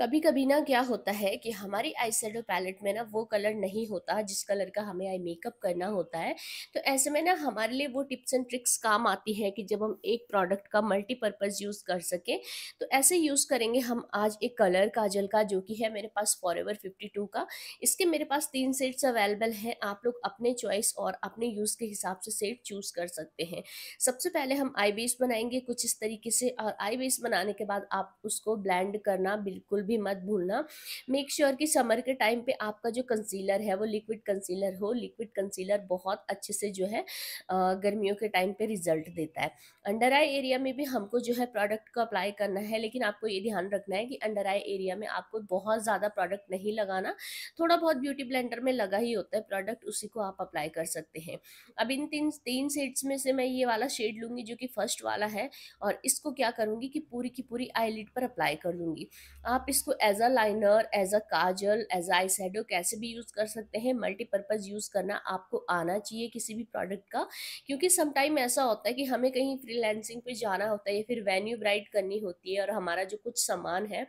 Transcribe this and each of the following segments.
कभी कभी ना क्या होता है कि हमारी आई शेडो पैलेट में ना वो कलर नहीं होता जिस कलर का हमें आई मेकअप करना होता है तो ऐसे में ना हमारे लिए वो टिप्स एंड ट्रिक्स काम आती है कि जब हम एक प्रोडक्ट का मल्टीपर्पज़ यूज़ कर सकें तो ऐसे यूज़ करेंगे हम आज एक कलर काजल का जो कि है मेरे पास फॉर एवर का इसके मेरे पास तीन सेट्स अवेलेबल हैं आप लोग अपने चॉइस और अपने यूज़ के हिसाब से सेट चूज़ कर सकते हैं सबसे पहले हम आई बेस बनाएंगे कुछ इस तरीके से और आई बेस बनाने के बाद आप उसको ब्लैंड करना बिल्कुल भी मत भूलना मेक श्योर sure कि समर के टाइम पे आपका जो कंसीलर है वो लिक्विड कंसीलर हो लिक्विड कंसीलर बहुत अच्छे से जो है गर्मियों के टाइम पे रिजल्ट देता है अंडर आई एरिया में भी हमको जो है प्रोडक्ट को अप्लाई करना है लेकिन आपको ये ध्यान रखना है कि अंडर आई एरिया में आपको बहुत ज़्यादा प्रोडक्ट नहीं लगाना थोड़ा बहुत ब्यूटी ब्लेंडर में लगा ही होता है प्रोडक्ट उसी को आप अप्लाई कर सकते हैं अब इन तीन तीन शेड्स में से मैं ये वाला शेड लूँगी जो कि फर्स्ट वाला है और इसको क्या करूँगी कि पूरी की पूरी आईलिड पर अप्लाई कर लूँगी आप इस इसको as a liner as a kajal as eye shadow कैसे भी यूज़ कर सकते हैं मल्टीपर्पज़ यूज़ करना आपको आना चाहिए किसी भी प्रोडक्ट का क्योंकि समटाइम ऐसा होता है कि हमें कहीं फ्रीलैंसिंग पे जाना होता है या फिर वेन्यू ब्राइट करनी होती है और हमारा जो कुछ सामान है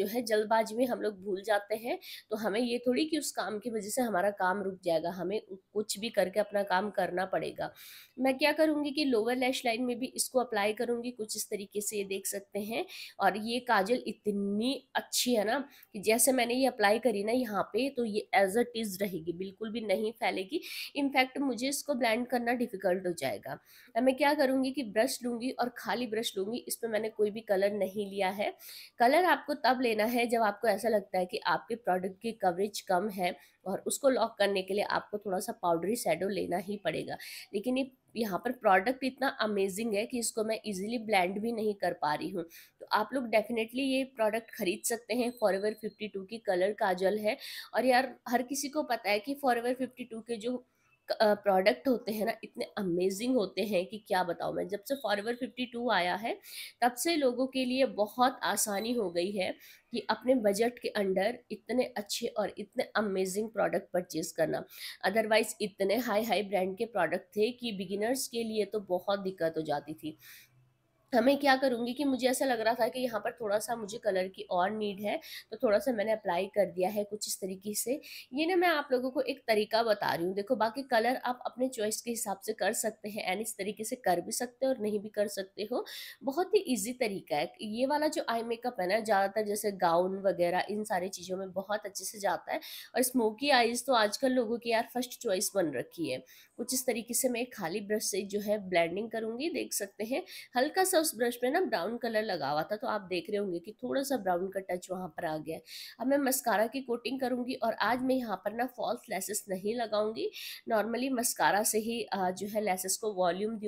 जो है जल्दबाजी में हम लोग भूल जाते हैं तो हमें ये थोड़ी कि उस काम की वजह से हमारा काम रुक जाएगा हमें कुछ भी करके अपना काम करना पड़ेगा मैं क्या करूँगी कि लोअर लैश लाइन में भी इसको अप्लाई करूँगी कुछ इस तरीके से ये देख सकते हैं और ये काजल इतनी इतनी अच्छी है ना कि जैसे मैंने ये अप्लाई करी ना यहाँ पे तो ये एज अ टीज रहेगी बिल्कुल भी नहीं फैलेगी इनफैक्ट मुझे इसको ब्लेंड करना डिफ़िकल्ट हो जाएगा मैं क्या करूँगी कि ब्रश लूँगी और खाली ब्रश लूँगी इस पर मैंने कोई भी कलर नहीं लिया है कलर आपको तब लेना है जब आपको ऐसा लगता है कि आपके प्रोडक्ट की कवरेज कम है और उसको लॉक करने के लिए आपको थोड़ा सा पाउडरी शेडो लेना ही पड़ेगा लेकिन ये यहाँ पर प्रोडक्ट इतना अमेजिंग है कि इसको मैं इजीली ब्लेंड भी नहीं कर पा रही हूँ तो आप लोग डेफिनेटली ये प्रोडक्ट खरीद सकते हैं फॉरएवर 52 की कलर काजल है और यार हर किसी को पता है कि फॉर एवर के जो प्रोडक्ट होते हैं ना इतने अमेजिंग होते हैं कि क्या बताऊँ मैं जब से फॉरवर टू आया है तब से लोगों के लिए बहुत आसानी हो गई है कि अपने बजट के अंडर इतने अच्छे और इतने अमेजिंग प्रोडक्ट परचेज़ करना अदरवाइज़ इतने हाई हाई ब्रांड के प्रोडक्ट थे कि बिगिनर्स के लिए तो बहुत दिक्कत हो जाती थी हमें क्या करूँगी कि मुझे ऐसा लग रहा था कि यहाँ पर थोड़ा सा मुझे कलर की और नीड है तो थोड़ा सा मैंने अप्लाई कर दिया है कुछ इस तरीके से ये ना मैं आप लोगों को एक तरीका बता रही हूँ देखो बाकी कलर आप अपने चॉइस के हिसाब से कर सकते हैं एंड इस तरीके से कर भी सकते हो और नहीं भी कर सकते हो बहुत ही ईजी तरीका है ये वाला जो आई मेकअप है ना ज़्यादातर जैसे गाउन वगैरह इन सारी चीज़ों में बहुत अच्छे से जाता है और स्मोकी आइज़ तो आजकल लोगों की यार फर्स्ट चॉइस बन रखी है कुछ इस तरीके से मैं खाली ब्रश से जो है ब्लैंडिंग करूँगी देख सकते हैं हल्का सा सा उस ब्रश पे ना ब्राउन कलर लगा हुआ था तो आप देख रहे होंगे कि थोड़ा सा ब्राउन का टच वहाँ पर आ गया अब मैं मस्कारा की कोटिंग करूँगी और आज मैं यहाँ पर ना फॉल्स लेसेस नहीं लगाऊंगी नॉर्मली मस्कारा से ही जो है लेसेस को वॉल्यूम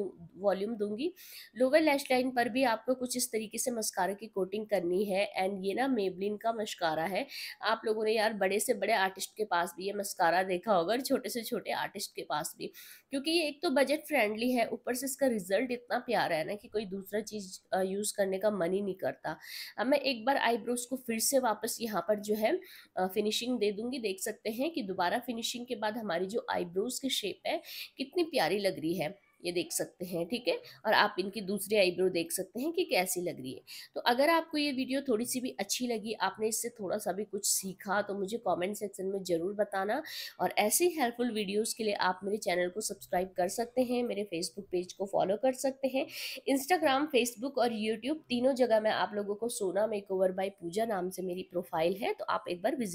वॉल्यूम दूंगी लोअर लैश लाइन पर भी आपको कुछ इस तरीके से मस्कारा की कोटिंग करनी है एंड ये ना मेबलिन का मस्कारा है आप लोगों ने यार बड़े से बड़े आर्टिस्ट के पास भी ये मस्कारा देखा होगा और छोटे से छोटे आर्टिस्ट के पास भी क्योंकि ये एक तो बजट फ्रेंडली है ऊपर से इसका रिजल्ट इतना प्यारा है ना कि कोई दूसरा ज़्यादा चीज़ यूज़ करने का मन ही नहीं करता अब मैं एक बार आईब्रोज को फिर से वापस यहाँ पर जो है फिनिशिंग दे दूँगी देख सकते हैं कि दोबारा फिनिशिंग के बाद हमारी जो आईब्रोज की शेप है कितनी प्यारी लग रही है ये देख सकते हैं ठीक है और आप इनकी दूसरी आईब्रो देख सकते हैं कि कैसी लग रही है तो अगर आपको ये वीडियो थोड़ी सी भी अच्छी लगी आपने इससे थोड़ा सा भी कुछ सीखा तो मुझे कमेंट सेक्शन में ज़रूर बताना और ऐसी हेल्पफुल वीडियोस के लिए आप मेरे चैनल को सब्सक्राइब कर सकते हैं मेरे फेसबुक पेज को फॉलो कर सकते हैं इंस्टाग्राम फेसबुक और यूट्यूब तीनों जगह में आप लोगों को सोना मेक बाई पूजा नाम से मेरी प्रोफाइल है तो आप एक बार